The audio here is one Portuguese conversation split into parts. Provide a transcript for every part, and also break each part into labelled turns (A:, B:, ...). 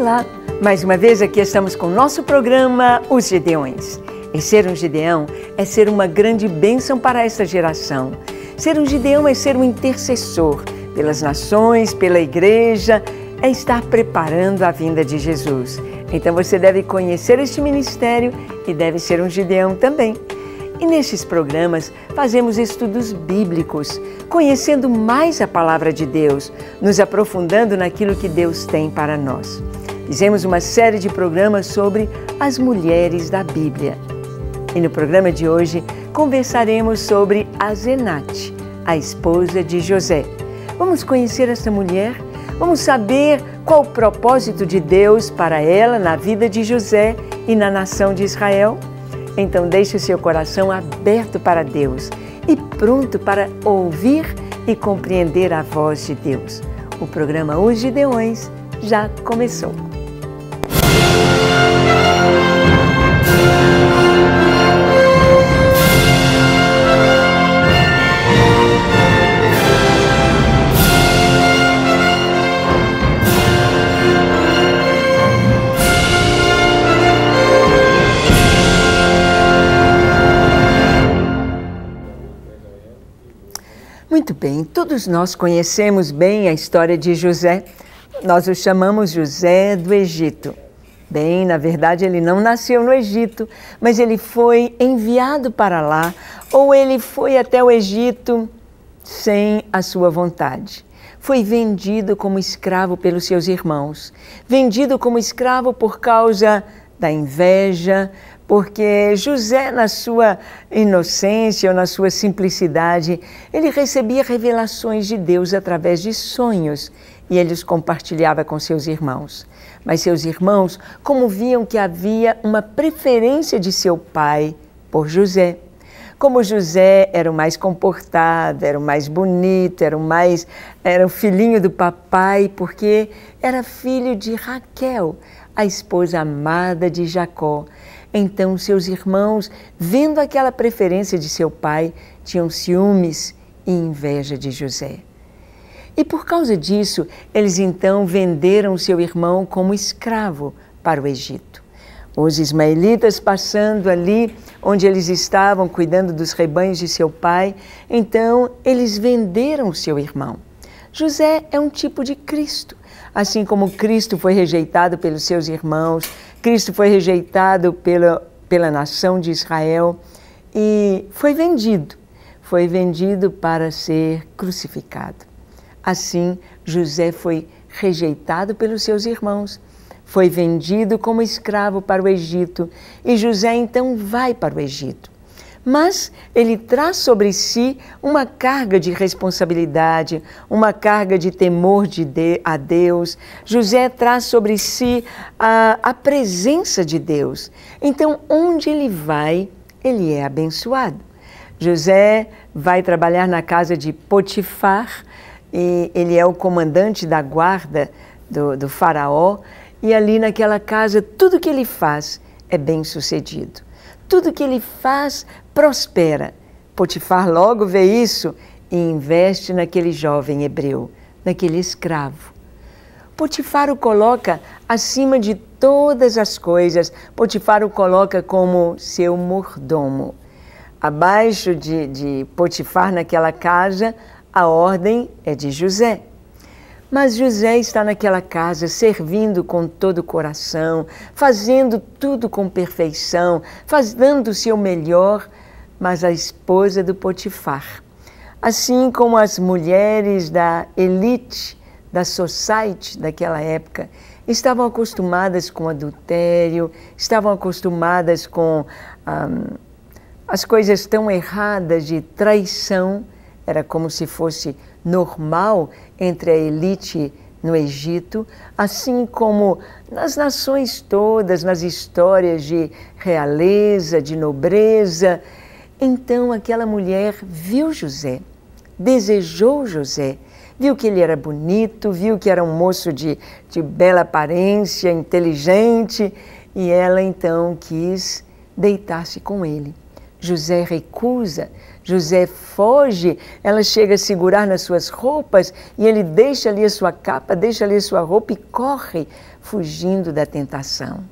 A: Olá! Mais uma vez aqui estamos com o nosso programa Os Gideões. E ser um Gideão é ser uma grande bênção para esta geração. Ser um Gideão é ser um intercessor pelas nações, pela igreja, é estar preparando a vinda de Jesus. Então você deve conhecer este ministério e deve ser um Gideão também. E nestes programas fazemos estudos bíblicos, conhecendo mais a palavra de Deus, nos aprofundando naquilo que Deus tem para nós. Fizemos uma série de programas sobre as mulheres da Bíblia. E no programa de hoje conversaremos sobre Azenate, a esposa de José. Vamos conhecer essa mulher? Vamos saber qual o propósito de Deus para ela na vida de José e na nação de Israel? Então deixe o seu coração aberto para Deus e pronto para ouvir e compreender a voz de Deus. O programa Os Gideões já começou. bem, todos nós conhecemos bem a história de José. Nós o chamamos José do Egito. Bem, na verdade, ele não nasceu no Egito, mas ele foi enviado para lá, ou ele foi até o Egito sem a sua vontade. Foi vendido como escravo pelos seus irmãos, vendido como escravo por causa da inveja, porque José, na sua inocência ou na sua simplicidade, ele recebia revelações de Deus através de sonhos e ele os compartilhava com seus irmãos. Mas seus irmãos, como viam que havia uma preferência de seu pai por José, como José era o mais comportado, era o mais bonito, era o mais era o filhinho do papai, porque era filho de Raquel, a esposa amada de Jacó. Então seus irmãos, vendo aquela preferência de seu pai, tinham ciúmes e inveja de José. E por causa disso, eles então venderam seu irmão como escravo para o Egito. Os ismaelitas, passando ali onde eles estavam cuidando dos rebanhos de seu pai, então eles venderam seu irmão. José é um tipo de Cristo. Assim como Cristo foi rejeitado pelos seus irmãos, Cristo foi rejeitado pela, pela nação de Israel e foi vendido. Foi vendido para ser crucificado. Assim, José foi rejeitado pelos seus irmãos, foi vendido como escravo para o Egito e José então vai para o Egito mas ele traz sobre si uma carga de responsabilidade, uma carga de temor de de a Deus. José traz sobre si a, a presença de Deus. Então, onde ele vai, ele é abençoado. José vai trabalhar na casa de Potifar, e ele é o comandante da guarda do, do faraó, e ali naquela casa tudo que ele faz é bem sucedido. Tudo que ele faz prospera. Potifar logo vê isso e investe naquele jovem hebreu, naquele escravo. Potifar o coloca acima de todas as coisas. Potifar o coloca como seu mordomo. Abaixo de, de Potifar, naquela casa, a ordem é de José. Mas José está naquela casa, servindo com todo o coração, fazendo tudo com perfeição, fazendo o seu melhor, mas a esposa do Potifar, assim como as mulheres da elite, da society daquela época, estavam acostumadas com adultério, estavam acostumadas com hum, as coisas tão erradas de traição era como se fosse normal entre a elite no Egito, assim como nas nações todas, nas histórias de realeza, de nobreza. Então aquela mulher viu José, desejou José, viu que ele era bonito, viu que era um moço de, de bela aparência, inteligente, e ela então quis deitar-se com ele. José recusa, José foge, ela chega a segurar nas suas roupas e ele deixa ali a sua capa, deixa ali a sua roupa e corre, fugindo da tentação.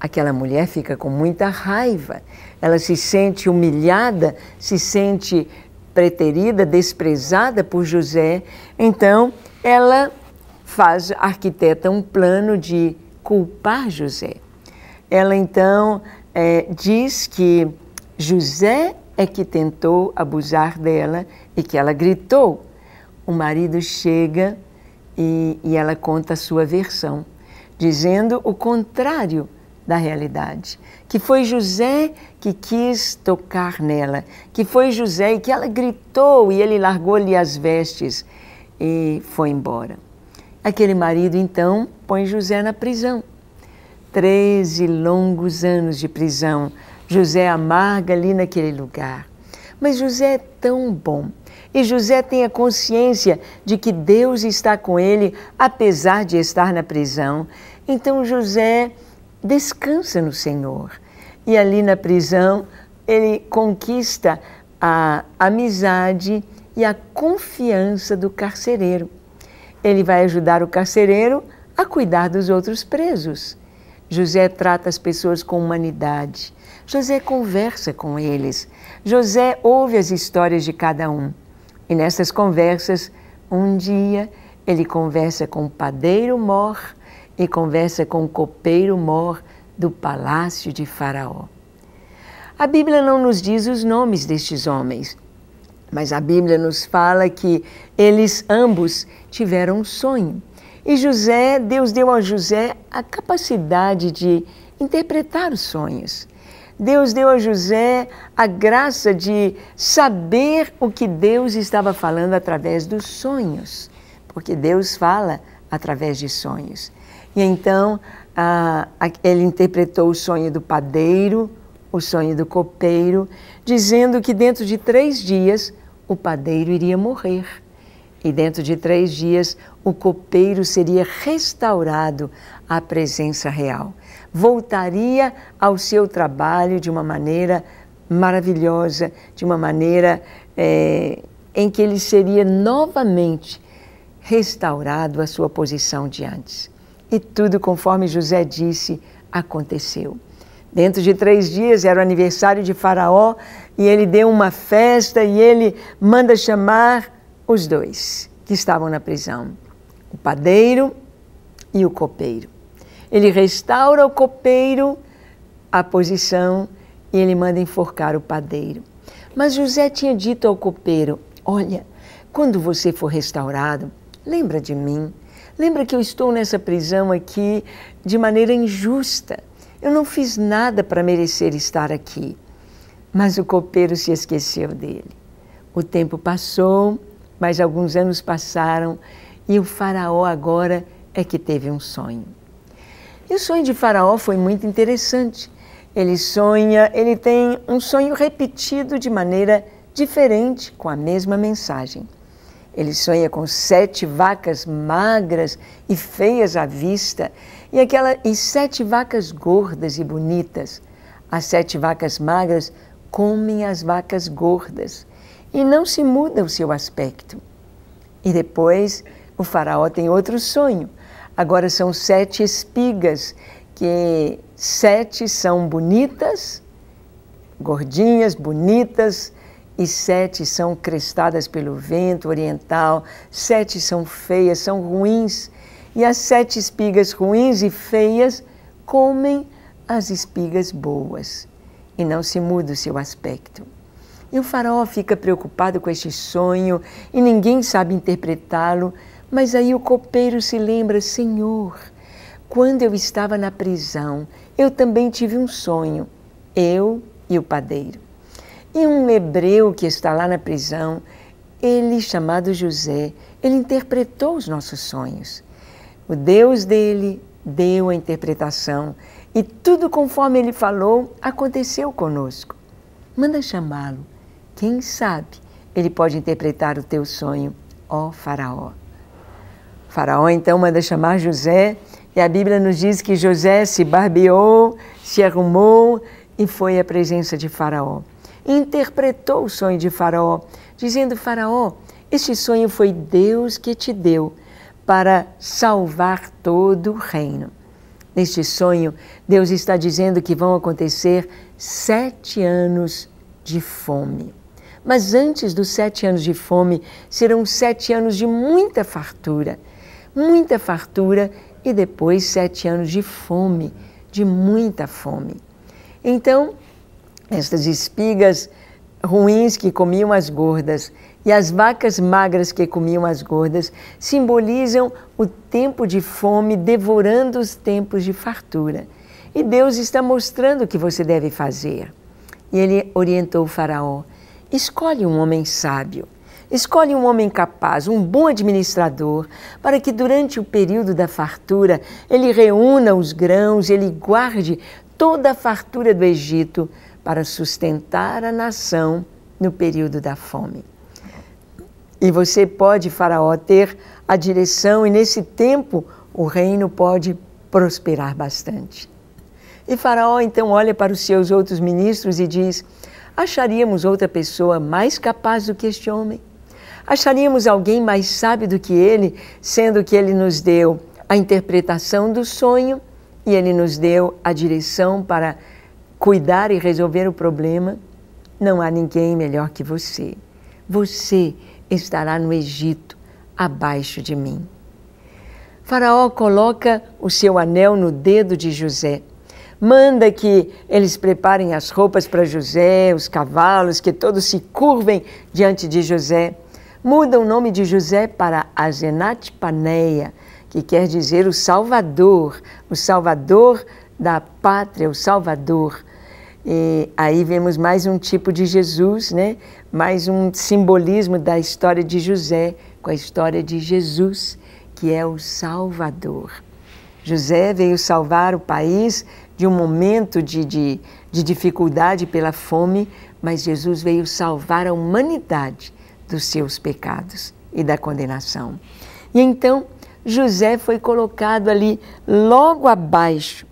A: Aquela mulher fica com muita raiva, ela se sente humilhada, se sente preterida, desprezada por José. Então, ela faz, arquiteta um plano de culpar José. Ela então é, diz que José é que tentou abusar dela e que ela gritou. O marido chega e, e ela conta a sua versão, dizendo o contrário da realidade. Que foi José que quis tocar nela, que foi José e que ela gritou e ele largou-lhe as vestes e foi embora. Aquele marido então põe José na prisão. Treze longos anos de prisão José amarga ali naquele lugar. Mas José é tão bom. E José tem a consciência de que Deus está com ele, apesar de estar na prisão. Então José descansa no Senhor. E ali na prisão, ele conquista a amizade e a confiança do carcereiro. Ele vai ajudar o carcereiro a cuidar dos outros presos. José trata as pessoas com humanidade. José conversa com eles. José ouve as histórias de cada um. E nessas conversas, um dia ele conversa com o padeiro mor e conversa com o copeiro mor do palácio de Faraó. A Bíblia não nos diz os nomes destes homens, mas a Bíblia nos fala que eles ambos tiveram um sonho. E José, Deus deu a José a capacidade de interpretar os sonhos. Deus deu a José a graça de saber o que Deus estava falando através dos sonhos, porque Deus fala através de sonhos. E então ele interpretou o sonho do padeiro, o sonho do copeiro, dizendo que dentro de três dias o padeiro iria morrer. E dentro de três dias, o copeiro seria restaurado à presença real. Voltaria ao seu trabalho de uma maneira maravilhosa, de uma maneira é, em que ele seria novamente restaurado à sua posição de antes. E tudo conforme José disse, aconteceu. Dentro de três dias era o aniversário de Faraó e ele deu uma festa e ele manda chamar os dois que estavam na prisão, o padeiro e o copeiro. Ele restaura o copeiro a posição e ele manda enforcar o padeiro. Mas José tinha dito ao copeiro: Olha, quando você for restaurado, lembra de mim. Lembra que eu estou nessa prisão aqui de maneira injusta. Eu não fiz nada para merecer estar aqui. Mas o copeiro se esqueceu dele. O tempo passou mas alguns anos passaram e o Faraó agora é que teve um sonho. E o sonho de Faraó foi muito interessante. Ele sonha, ele tem um sonho repetido de maneira diferente, com a mesma mensagem. Ele sonha com sete vacas magras e feias à vista, e, aquela, e sete vacas gordas e bonitas. As sete vacas magras comem as vacas gordas, e não se muda o seu aspecto. E depois o faraó tem outro sonho. Agora são sete espigas, que sete são bonitas, gordinhas, bonitas, e sete são crestadas pelo vento oriental, sete são feias, são ruins. E as sete espigas ruins e feias comem as espigas boas, e não se muda o seu aspecto. E o faraó fica preocupado com este sonho e ninguém sabe interpretá-lo. Mas aí o copeiro se lembra: Senhor, quando eu estava na prisão, eu também tive um sonho, eu e o padeiro. E um hebreu que está lá na prisão, ele chamado José, ele interpretou os nossos sonhos. O Deus dele deu a interpretação e tudo conforme ele falou aconteceu conosco. Manda chamá-lo quem sabe ele pode interpretar o teu sonho, ó Faraó. faraó então manda chamar José e a Bíblia nos diz que José se barbeou, se arrumou e foi à presença de Faraó. Interpretou o sonho de Faraó, dizendo: Faraó, este sonho foi Deus que te deu para salvar todo o reino. Neste sonho, Deus está dizendo que vão acontecer sete anos de fome. Mas antes dos sete anos de fome, serão sete anos de muita fartura, muita fartura e depois sete anos de fome, de muita fome. Então, estas espigas ruins que comiam as gordas e as vacas magras que comiam as gordas simbolizam o tempo de fome devorando os tempos de fartura. E Deus está mostrando o que você deve fazer. E ele orientou o Faraó: Escolhe um homem sábio, escolhe um homem capaz, um bom administrador, para que durante o período da fartura ele reúna os grãos, ele guarde toda a fartura do Egito para sustentar a nação no período da fome. E você pode, Faraó, ter a direção, e nesse tempo o reino pode prosperar bastante. E Faraó então olha para os seus outros ministros e diz: Acharíamos outra pessoa mais capaz do que este homem? Acharíamos alguém mais sábio do que ele, sendo que ele nos deu a interpretação do sonho e ele nos deu a direção para cuidar e resolver o problema? Não há ninguém melhor que você. Você estará no Egito, abaixo de mim. Faraó coloca o seu anel no dedo de José manda que eles preparem as roupas para José, os cavalos, que todos se curvem diante de José. Muda o nome de José para Azenat Paneia, que quer dizer o Salvador, o Salvador da pátria, o Salvador. E aí vemos mais um tipo de Jesus, né? mais um simbolismo da história de José com a história de Jesus, que é o Salvador. José veio salvar o país, de um momento de, de, de dificuldade pela fome, mas Jesus veio salvar a humanidade dos seus pecados e da condenação. E então José foi colocado ali logo abaixo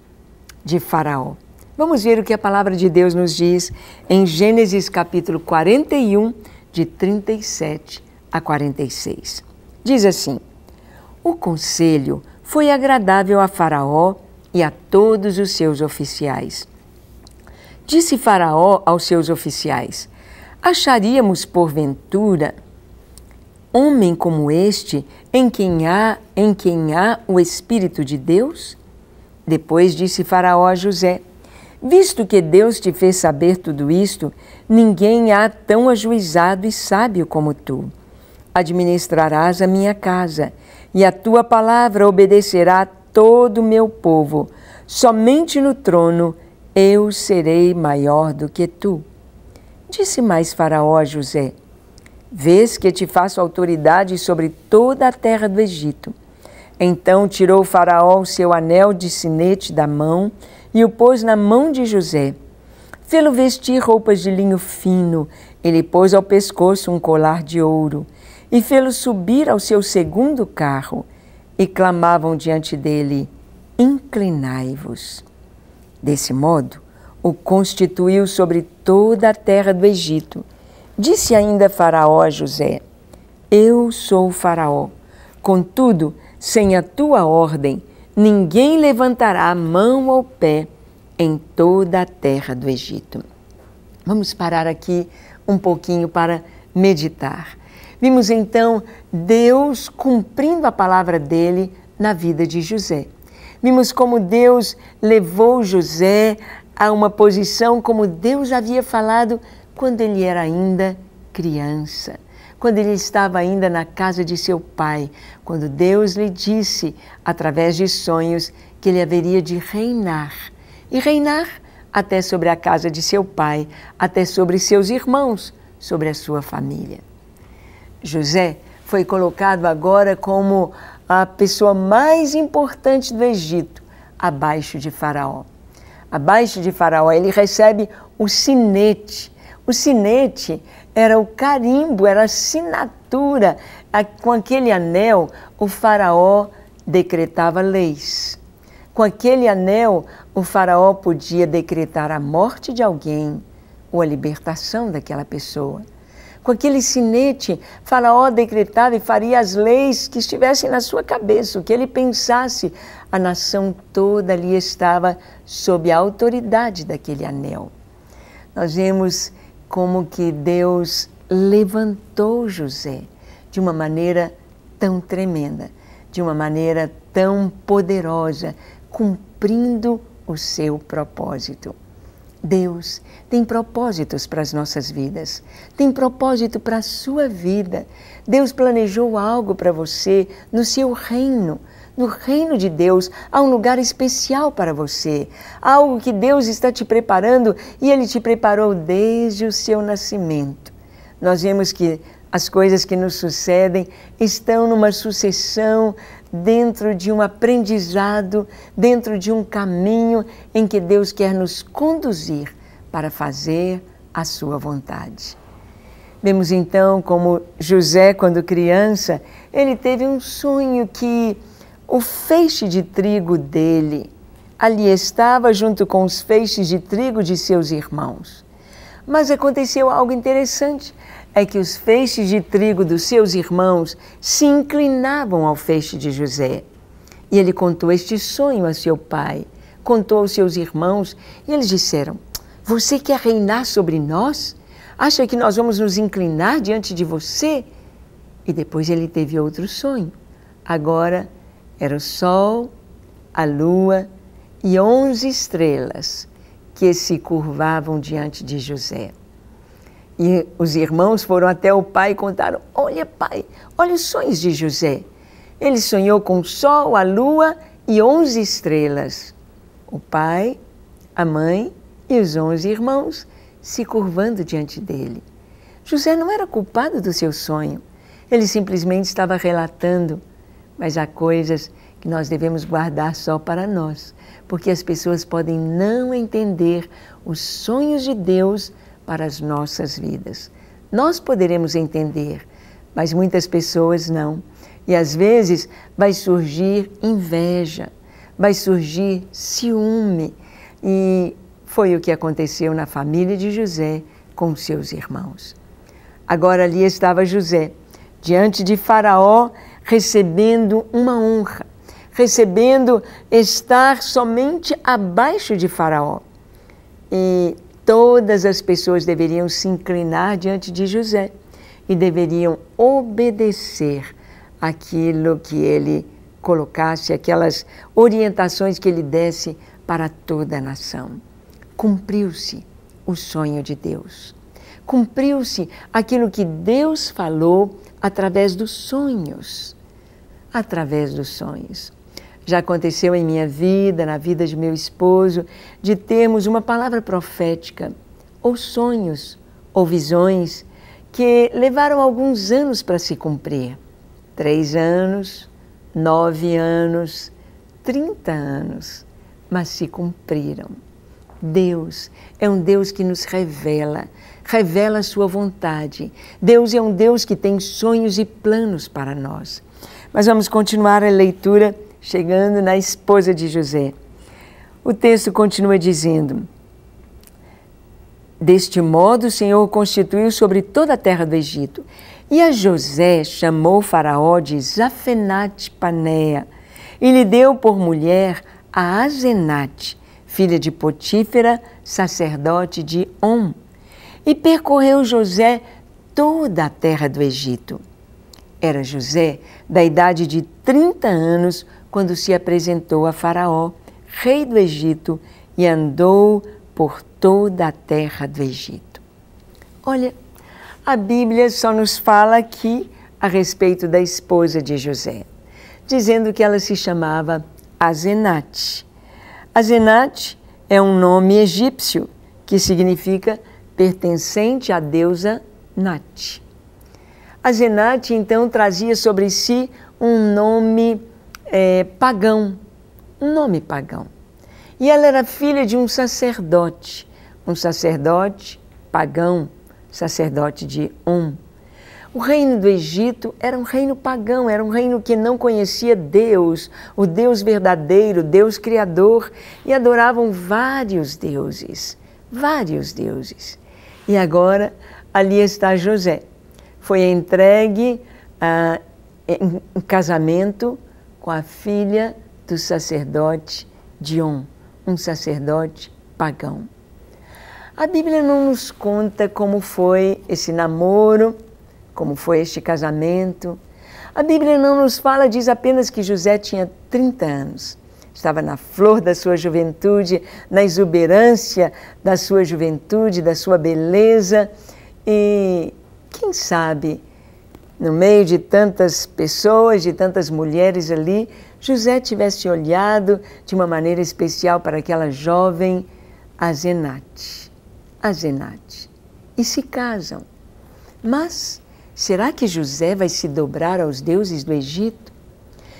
A: de Faraó. Vamos ver o que a palavra de Deus nos diz em Gênesis capítulo 41, de 37 a 46. Diz assim: O conselho foi agradável a Faraó e a todos os seus oficiais. Disse Faraó aos seus oficiais: Acharíamos, porventura, homem como este em quem há, em quem há o espírito de Deus? Depois disse Faraó a José: Visto que Deus te fez saber tudo isto, ninguém há tão ajuizado e sábio como tu. Administrarás a minha casa, e a tua palavra obedecerá todo o meu povo. Somente no trono eu serei maior do que tu. Disse mais Faraó a José: Vês que te faço autoridade sobre toda a terra do Egito. Então tirou o Faraó o seu anel de sinete da mão e o pôs na mão de José. Fê-lo vestir roupas de linho fino, ele pôs ao pescoço um colar de ouro e fê-lo subir ao seu segundo carro e clamavam diante dele: Inclinai-vos. Desse modo, o constituiu sobre toda a terra do Egito. Disse ainda Faraó a José: Eu sou Faraó. Contudo, sem a tua ordem, ninguém levantará mão ou pé em toda a terra do Egito. Vamos parar aqui um pouquinho para meditar. Vimos então Deus cumprindo a palavra dele na vida de José. Vimos como Deus levou José a uma posição como Deus havia falado quando ele era ainda criança, quando ele estava ainda na casa de seu pai, quando Deus lhe disse, através de sonhos, que ele haveria de reinar. E reinar até sobre a casa de seu pai, até sobre seus irmãos, sobre a sua família. José foi colocado agora como a pessoa mais importante do Egito, abaixo de Faraó. Abaixo de Faraó, ele recebe o sinete. O sinete era o carimbo, era a assinatura. Com aquele anel, o Faraó decretava leis. Com aquele anel, o Faraó podia decretar a morte de alguém ou a libertação daquela pessoa com aquele sinete, Faraó decretava e faria as leis que estivessem na sua cabeça, o que ele pensasse. A nação toda ali estava sob a autoridade daquele anel. Nós vemos como que Deus levantou José de uma maneira tão tremenda, de uma maneira tão poderosa, cumprindo o seu propósito. Deus tem propósitos para as nossas vidas, tem propósito para a sua vida. Deus planejou algo para você no seu reino. No reino de Deus há um lugar especial para você, algo que Deus está te preparando e Ele te preparou desde o seu nascimento. Nós vemos que as coisas que nos sucedem estão numa sucessão dentro de um aprendizado, dentro de um caminho em que Deus quer nos conduzir para fazer a sua vontade. Vemos então como José, quando criança, ele teve um sonho que o feixe de trigo dele ali estava junto com os feixes de trigo de seus irmãos. Mas aconteceu algo interessante é que os feixes de trigo dos seus irmãos se inclinavam ao feixe de José. E ele contou este sonho a seu pai, contou aos seus irmãos, e eles disseram: Você quer reinar sobre nós? Acha que nós vamos nos inclinar diante de você? E depois ele teve outro sonho. Agora era o sol, a lua e onze estrelas que se curvavam diante de José. E os irmãos foram até o pai e contaram: Olha, pai, olha os sonhos de José. Ele sonhou com o sol, a lua e onze estrelas. O pai, a mãe e os onze irmãos se curvando diante dele. José não era culpado do seu sonho. Ele simplesmente estava relatando. Mas há coisas que nós devemos guardar só para nós, porque as pessoas podem não entender os sonhos de Deus para as nossas vidas. Nós poderemos entender, mas muitas pessoas não. E às vezes vai surgir inveja, vai surgir ciúme. E foi o que aconteceu na família de José com seus irmãos. Agora ali estava José, diante de Faraó, recebendo uma honra, recebendo estar somente abaixo de Faraó. E todas as pessoas deveriam se inclinar diante de José e deveriam obedecer aquilo que ele colocasse, aquelas orientações que ele desse para toda a nação. Cumpriu-se o sonho de Deus. Cumpriu-se aquilo que Deus falou através dos sonhos. Através dos sonhos. Já aconteceu em minha vida, na vida de meu esposo, de termos uma palavra profética, ou sonhos, ou visões, que levaram alguns anos para se cumprir. Três anos, nove anos, trinta anos, mas se cumpriram. Deus é um Deus que nos revela, revela a sua vontade. Deus é um Deus que tem sonhos e planos para nós. Mas vamos continuar a leitura chegando na esposa de José. O texto continua dizendo: Deste modo o Senhor constituiu sobre toda a terra do Egito. E a José chamou Faraó de Zafenate Panea e lhe deu por mulher a Azenate, filha de Potífera, sacerdote de On. E percorreu José toda a terra do Egito. Era José da idade de 30 anos quando se apresentou a Faraó, rei do Egito, e andou por toda a terra do Egito. Olha, a Bíblia só nos fala aqui a respeito da esposa de José, dizendo que ela se chamava Azenate. Azenate é um nome egípcio que significa pertencente à deusa Nat. Azenate então trazia sobre si um nome é, pagão, um nome pagão. E ela era filha de um sacerdote, um sacerdote pagão, sacerdote de On. O reino do Egito era um reino pagão, era um reino que não conhecia Deus, o Deus verdadeiro, Deus criador, e adoravam vários deuses, vários deuses. E agora ali está José. Foi entregue ah, em casamento com a filha do sacerdote Dion, um sacerdote pagão. A Bíblia não nos conta como foi esse namoro, como foi este casamento. A Bíblia não nos fala, diz apenas que José tinha 30 anos. Estava na flor da sua juventude, na exuberância da sua juventude, da sua beleza. E quem sabe no meio de tantas pessoas, de tantas mulheres ali, José tivesse olhado de uma maneira especial para aquela jovem Azenate. Azenate. E se casam. Mas será que José vai se dobrar aos deuses do Egito?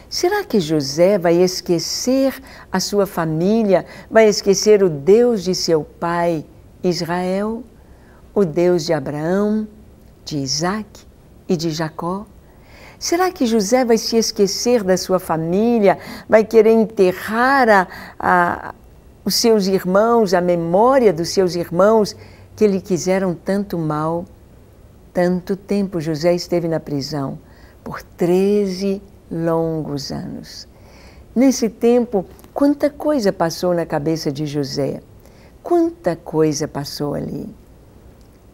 A: Será que José vai esquecer a sua família, vai esquecer o Deus de seu pai, Israel, o Deus de Abraão, de Isaac? e de Jacó? Será que José vai se esquecer da sua família? Vai querer enterrar a, a, os seus irmãos, a memória dos seus irmãos que lhe quiseram tanto mal? Tanto tempo José esteve na prisão por 13 longos anos. Nesse tempo, quanta coisa passou na cabeça de José, quanta coisa passou ali,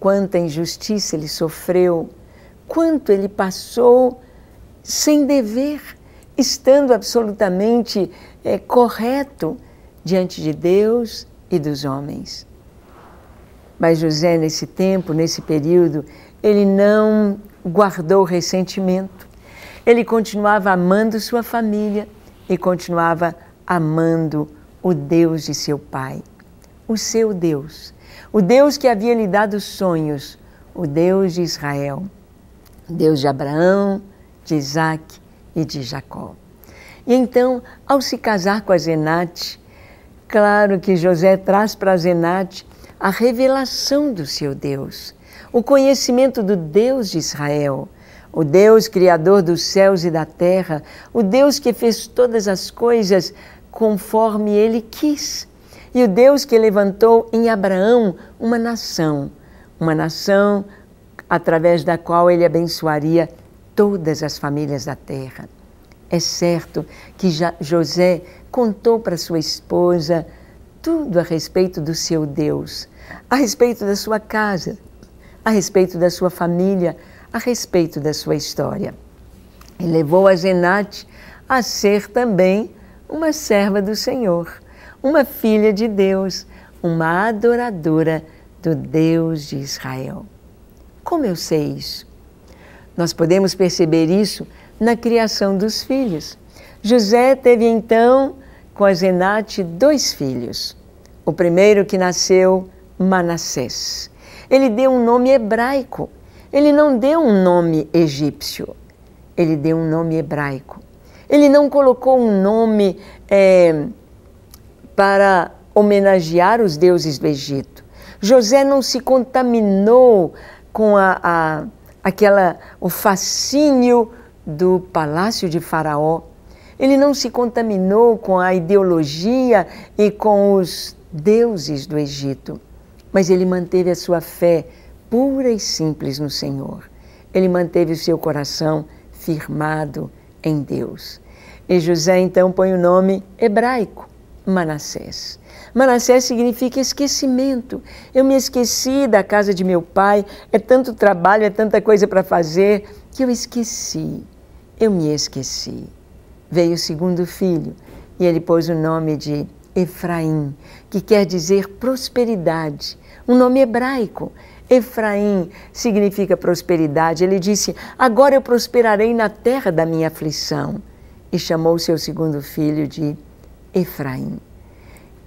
A: quanta injustiça ele sofreu quanto ele passou sem dever, estando absolutamente é, correto diante de Deus e dos homens. Mas José, nesse tempo, nesse período, ele não guardou ressentimento. Ele continuava amando sua família e continuava amando o Deus de seu pai, o seu Deus, o Deus que havia lhe dado sonhos, o Deus de Israel. Deus de Abraão, de Isaac e de Jacó. E então, ao se casar com a Zenate, claro que José traz para a Zenate a revelação do seu Deus, o conhecimento do Deus de Israel, o Deus criador dos céus e da terra, o Deus que fez todas as coisas conforme ele quis, e o Deus que levantou em Abraão uma nação, uma nação através da qual ele abençoaria todas as famílias da terra. É certo que José contou para sua esposa tudo a respeito do seu Deus, a respeito da sua casa, a respeito da sua família, a respeito da sua história. E levou a Zenate a ser também uma serva do Senhor, uma filha de Deus, uma adoradora do Deus de Israel. Como eu sei isso? Nós podemos perceber isso na criação dos filhos. José teve então com a Zenate dois filhos. O primeiro que nasceu, Manassés. Ele deu um nome hebraico. Ele não deu um nome egípcio. Ele deu um nome hebraico. Ele não colocou um nome é, para homenagear os deuses do Egito. José não se contaminou com a, a, aquela, o fascínio do palácio de Faraó. Ele não se contaminou com a ideologia e com os deuses do Egito, mas ele manteve a sua fé pura e simples no Senhor. Ele manteve o seu coração firmado em Deus. E José então põe o nome hebraico Manassés. Manassés significa esquecimento. Eu me esqueci da casa de meu pai, é tanto trabalho, é tanta coisa para fazer, que eu esqueci. Eu me esqueci. Veio o segundo filho e ele pôs o nome de Efraim, que quer dizer prosperidade, um nome hebraico. Efraim significa prosperidade. Ele disse: Agora eu prosperarei na terra da minha aflição. E chamou seu segundo filho de Efraim Efraim.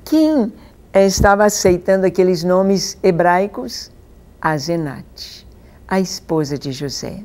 A: Quem estava aceitando aqueles nomes hebraicos? Azenate, a esposa de José.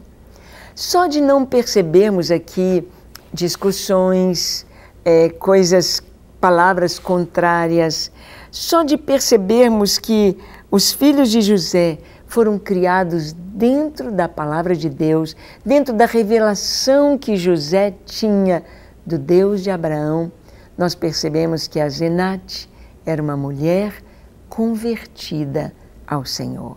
A: Só de não percebermos aqui discussões, é, coisas, palavras contrárias, só de percebermos que os filhos de José foram criados dentro da palavra de Deus, dentro da revelação que José tinha do Deus de Abraão nós percebemos que a Zenate era uma mulher convertida ao Senhor.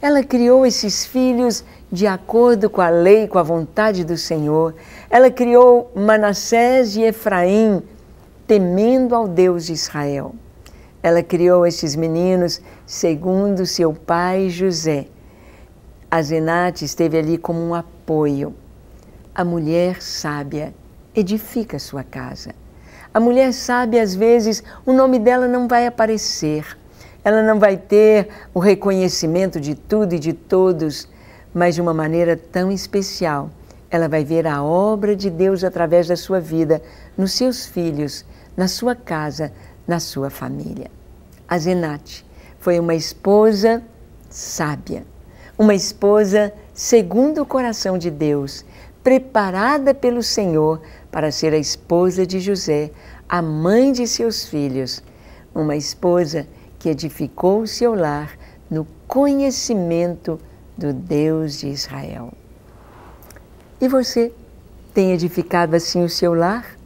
A: Ela criou esses filhos de acordo com a lei, com a vontade do Senhor. Ela criou Manassés e Efraim, temendo ao Deus de Israel. Ela criou esses meninos segundo seu pai José. A Zenate esteve ali como um apoio. A mulher sábia edifica sua casa. A mulher sabe, às vezes, o nome dela não vai aparecer, ela não vai ter o reconhecimento de tudo e de todos, mas de uma maneira tão especial. Ela vai ver a obra de Deus através da sua vida, nos seus filhos, na sua casa, na sua família. A Zenate foi uma esposa sábia, uma esposa segundo o coração de Deus, preparada pelo Senhor para ser a esposa de José, a mãe de seus filhos, uma esposa que edificou o seu lar no conhecimento do Deus de Israel. E você tem edificado assim o seu lar?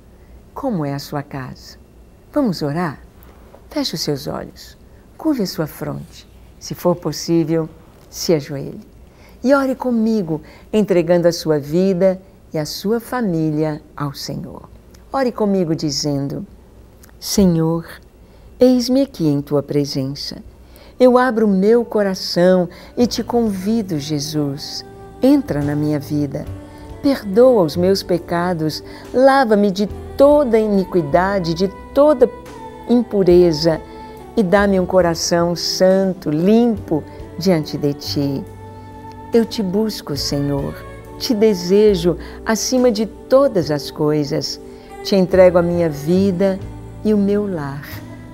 A: Como é a sua casa? Vamos orar? Feche os seus olhos, curve a sua fronte, se for possível, se ajoelhe. E ore comigo, entregando a sua vida e a sua família ao Senhor. Ore comigo dizendo: Senhor, eis-me aqui em tua presença. Eu abro meu coração e te convido, Jesus. Entra na minha vida. Perdoa os meus pecados, lava-me de toda iniquidade, de toda impureza e dá-me um coração santo, limpo diante de ti. Eu te busco, Senhor te desejo acima de todas as coisas. Te entrego a minha vida e o meu lar,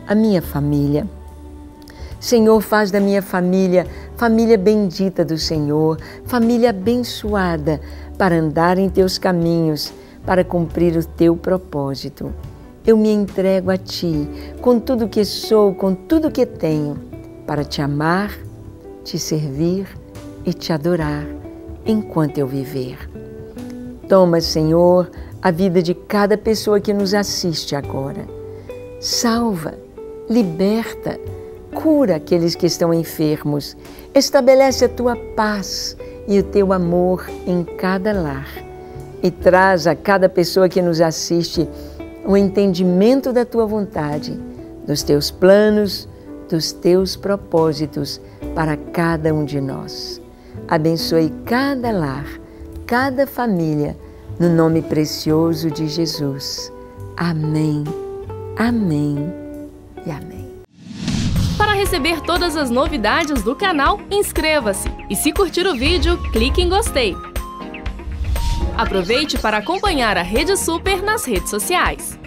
A: a minha família. Senhor, faz da minha família, família bendita do Senhor, família abençoada, para andar em teus caminhos, para cumprir o teu propósito. Eu me entrego a ti, com tudo que sou, com tudo que tenho, para te amar, te servir e te adorar enquanto eu viver. Toma, Senhor, a vida de cada pessoa que nos assiste agora. Salva, liberta, cura aqueles que estão enfermos. Estabelece a tua paz e o teu amor em cada lar. E traz a cada pessoa que nos assiste o entendimento da tua vontade, dos teus planos, dos teus propósitos para cada um de nós abençoe cada lar, cada família, no nome precioso de Jesus. Amém, amém e amém. Para receber todas as novidades do canal, inscreva-se e se curtir o vídeo, clique em gostei. Aproveite para acompanhar a Rede Super nas redes sociais.